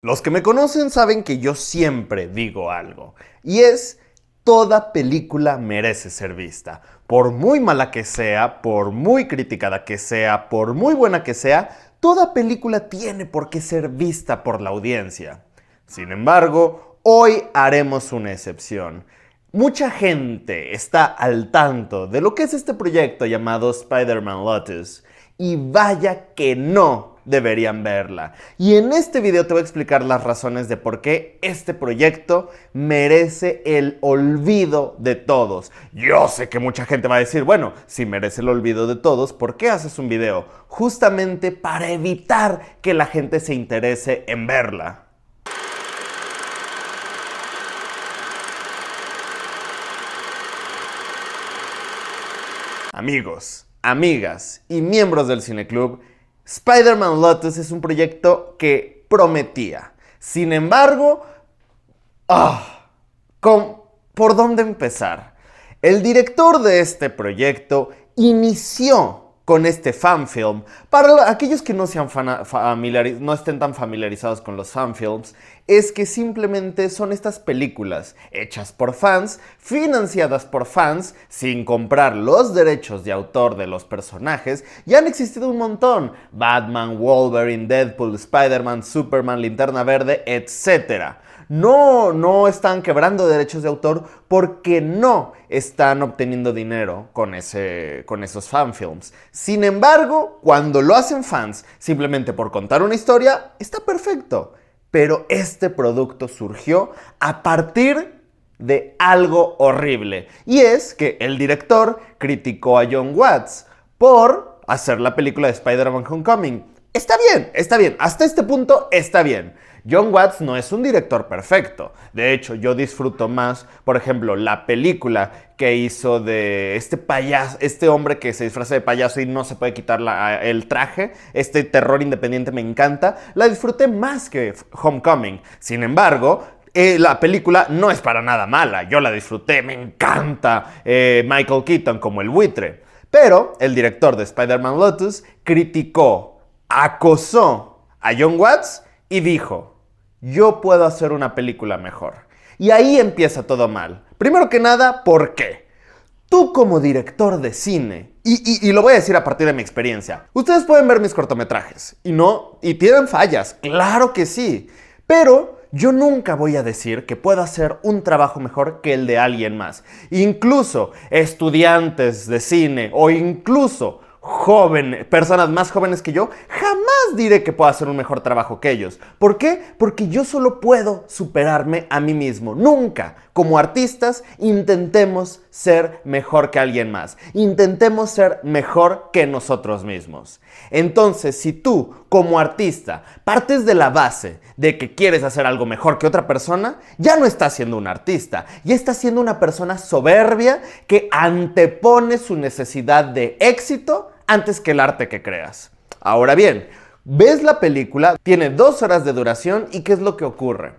Los que me conocen saben que yo siempre digo algo, y es, toda película merece ser vista. Por muy mala que sea, por muy criticada que sea, por muy buena que sea, toda película tiene por qué ser vista por la audiencia. Sin embargo, hoy haremos una excepción. Mucha gente está al tanto de lo que es este proyecto llamado Spider-Man Lotus, y vaya que no deberían verla. Y en este video te voy a explicar las razones de por qué este proyecto merece el olvido de todos. Yo sé que mucha gente va a decir, bueno, si merece el olvido de todos, ¿por qué haces un video? Justamente para evitar que la gente se interese en verla. Amigos, amigas y miembros del Cineclub, Spider-Man Lotus es un proyecto que prometía. Sin embargo, ah, ¿por dónde empezar? El director de este proyecto inició con este fanfilm. Para aquellos que no, no estén tan familiarizados con los fanfilms, es que simplemente son estas películas hechas por fans, financiadas por fans, sin comprar los derechos de autor de los personajes, y han existido un montón. Batman, Wolverine, Deadpool, Spider-Man, Superman, Linterna Verde, etc. No, no están quebrando derechos de autor porque no están obteniendo dinero con, con esos fanfilms. Sin embargo, cuando lo hacen fans simplemente por contar una historia, está perfecto. Pero este producto surgió a partir de algo horrible. Y es que el director criticó a John Watts por hacer la película de Spider-Man Homecoming. Está bien, está bien, hasta este punto está bien. John Watts no es un director perfecto. De hecho, yo disfruto más, por ejemplo, la película que hizo de este payaso, este hombre que se disfraza de payaso y no se puede quitar el traje, este terror independiente me encanta, la disfruté más que Homecoming. Sin embargo, eh, la película no es para nada mala, yo la disfruté, me encanta eh, Michael Keaton como el buitre. Pero el director de Spider-Man Lotus criticó acosó a John Watts y dijo, yo puedo hacer una película mejor. Y ahí empieza todo mal. Primero que nada, ¿por qué? Tú como director de cine, y, lo voy a decir a partir de mi experiencia, ustedes pueden ver mis cortometrajes, y no, y tienen fallas, claro que sí, pero yo nunca voy a decir que puedo hacer un trabajo mejor que el de alguien más. Incluso estudiantes de cine o incluso jóvenes, personas más jóvenes que yo, diré que puedo hacer un mejor trabajo que ellos. ¿Por qué? Porque yo solo puedo superarme a mí mismo. Nunca, como artistas, intentemos ser mejor que alguien más. Intentemos ser mejor que nosotros mismos. Entonces, si tú, como artista, partes de la base de que quieres hacer algo mejor que otra persona, ya no estás siendo un artista, ya estás siendo una persona soberbia que antepone su necesidad de éxito antes que el arte que creas. Ahora bien, Ves la película, tiene dos horas de duración y ¿qué es lo que ocurre?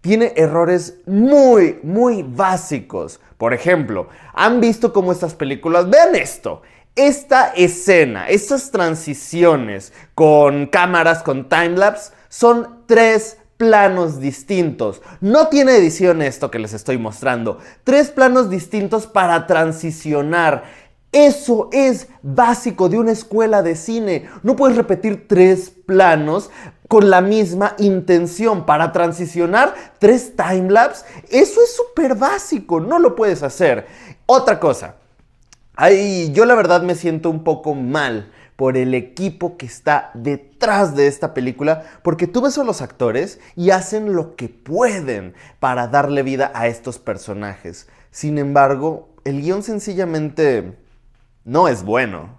Tiene errores muy, muy básicos. Por ejemplo, han visto cómo estas películas, vean esto, esta escena, estas transiciones con cámaras, con timelapse, son tres planos distintos. No tiene edición esto que les estoy mostrando. Tres planos distintos para transicionar. Eso es básico de una escuela de cine. No puedes repetir tres planos con la misma intención para transicionar tres timelapse. Eso es súper básico, no lo puedes hacer. Otra cosa, Ay, yo la verdad me siento un poco mal por el equipo que está detrás de esta película, porque tú ves a los actores y hacen lo que pueden para darle vida a estos personajes. Sin embargo, el guión sencillamente no es bueno.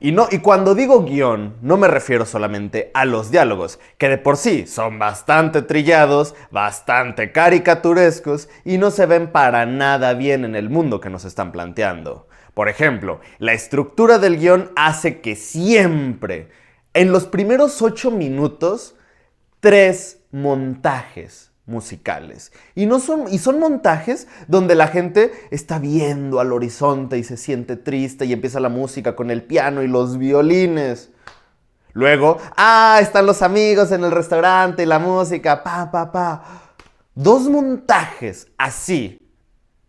Y, no, y cuando digo guión, no me refiero solamente a los diálogos, que de por sí son bastante trillados, bastante caricaturescos y no se ven para nada bien en el mundo que nos están planteando. Por ejemplo, la estructura del guión hace que siempre, en los primeros ocho minutos, tres montajes musicales. Y, no son, y son montajes donde la gente está viendo al horizonte y se siente triste y empieza la música con el piano y los violines. Luego, ah, están los amigos en el restaurante y la música, pa, pa, pa. Dos montajes así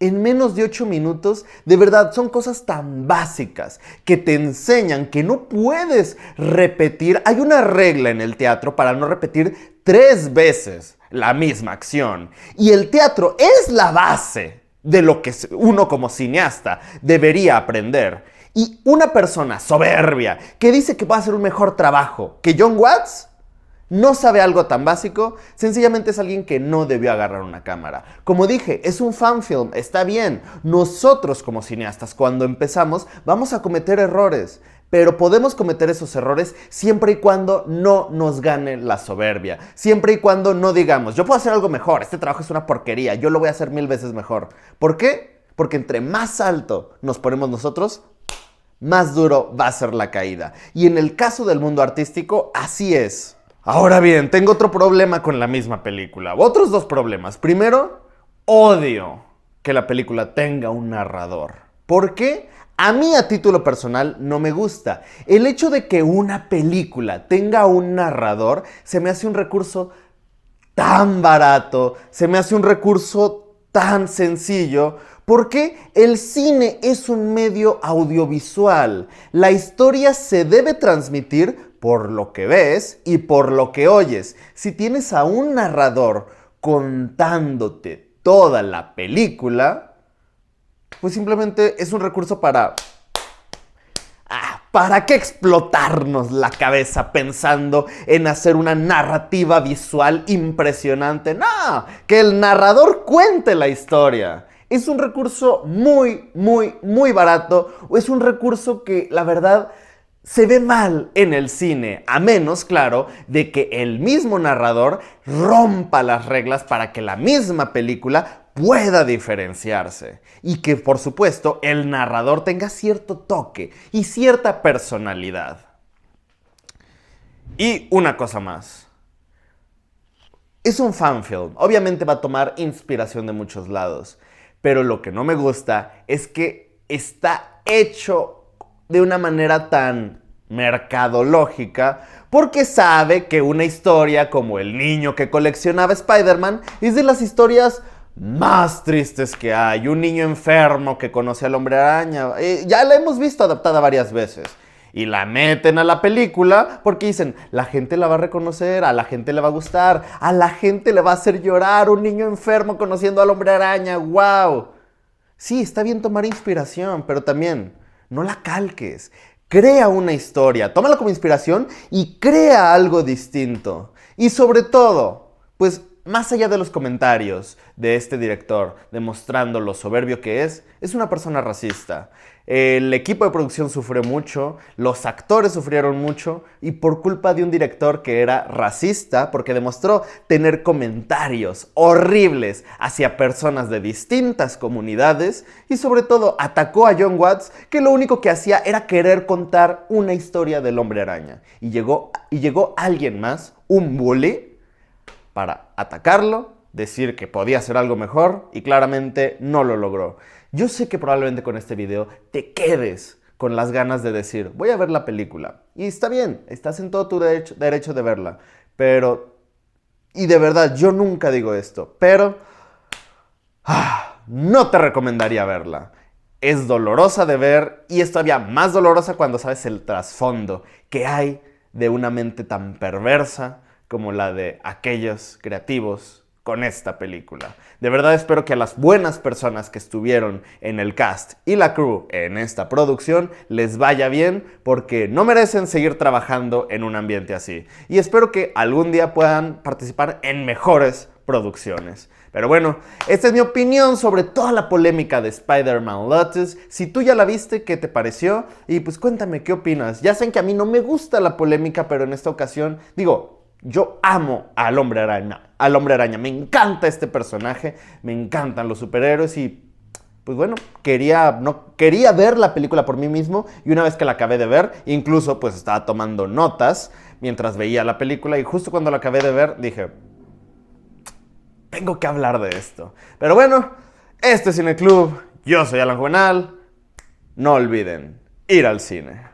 en menos de 8 minutos, de verdad, son cosas tan básicas que te enseñan que no puedes repetir. Hay una regla en el teatro para no repetir tres veces la misma acción. Y el teatro es la base de lo que uno como cineasta debería aprender. Y una persona soberbia que dice que va a hacer un mejor trabajo que John Watts, no sabe algo tan básico, sencillamente es alguien que no debió agarrar una cámara. Como dije, es un fanfilm, está bien. Nosotros como cineastas, cuando empezamos, vamos a cometer errores pero podemos cometer esos errores siempre y cuando no nos gane la soberbia, siempre y cuando no digamos, yo puedo hacer algo mejor, este trabajo es una porquería, yo lo voy a hacer mil veces mejor. ¿Por qué? Porque entre más alto nos ponemos nosotros, más duro va a ser la caída. Y en el caso del mundo artístico, así es. Ahora bien, tengo otro problema con la misma película. Otros dos problemas. Primero, odio que la película tenga un narrador. ¿Por qué? A mí a título personal no me gusta. El hecho de que una película tenga un narrador se me hace un recurso tan barato, se me hace un recurso tan sencillo, porque el cine es un medio audiovisual. La historia se debe transmitir por lo que ves y por lo que oyes. Si tienes a un narrador contándote toda la película, pues simplemente es un recurso para... Ah, ¿Para qué explotarnos la cabeza pensando en hacer una narrativa visual impresionante? No, que el narrador cuente la historia. Es un recurso muy, muy, muy barato. Es un recurso que la verdad se ve mal en el cine, a menos, claro, de que el mismo narrador rompa las reglas para que la misma película pueda diferenciarse y que, por supuesto, el narrador tenga cierto toque y cierta personalidad. Y una cosa más. Es un fanfilm, obviamente va a tomar inspiración de muchos lados, pero lo que no me gusta es que está hecho de una manera tan mercadológica porque sabe que una historia como el niño que coleccionaba Spider-Man es de las historias más tristes que hay. Un niño enfermo que conoce al hombre araña. Eh, ya la hemos visto adaptada varias veces. Y la meten a la película porque dicen, la gente la va a reconocer, a la gente le va a gustar, a la gente le va a hacer llorar, un niño enfermo conociendo al hombre araña, wow. Sí, está bien tomar inspiración, pero también no la calques. Crea una historia, tómala como inspiración y crea algo distinto. Y sobre todo, pues más allá de los comentarios de este director, demostrando lo soberbio que es, es una persona racista. El equipo de producción sufrió mucho, los actores sufrieron mucho y por culpa de un director que era racista porque demostró tener comentarios horribles hacia personas de distintas comunidades y sobre todo atacó a John Watts que lo único que hacía era querer contar una historia del hombre araña. Y llegó, y llegó alguien más, un bully, para atacarlo, decir que podía hacer algo mejor y claramente no lo logró. Yo sé que probablemente con este video te quedes con las ganas de decir, voy a ver la película. Y está bien, estás en todo tu derecho, de verla. Pero, y de verdad, yo nunca digo esto, pero ah, no te recomendaría verla. Es dolorosa de ver y es todavía más dolorosa cuando sabes el trasfondo que hay de una mente tan perversa como la de aquellos creativos con esta película. De verdad espero que a las buenas personas que estuvieron en el cast y la crew en esta producción les vaya bien porque no merecen seguir trabajando en un ambiente así. Y espero que algún día puedan participar en mejores producciones. Pero bueno, esta es mi opinión sobre toda la polémica de Spider-Man Lotus. Si tú ya la viste, ¿qué te pareció? Y pues cuéntame qué opinas. Ya saben que a mí no me gusta la polémica, pero en esta ocasión, digo, yo amo al hombre araña, al hombre araña. Me encanta este personaje, me encantan los superhéroes y pues bueno, quería, no, quería ver la película por mí mismo y una vez que la acabé de ver, incluso pues estaba tomando notas mientras veía la película y justo cuando la acabé de ver dije, tengo que hablar de esto. Pero bueno, este es Cine Club, yo soy Alan Juvenal, no olviden ir al cine.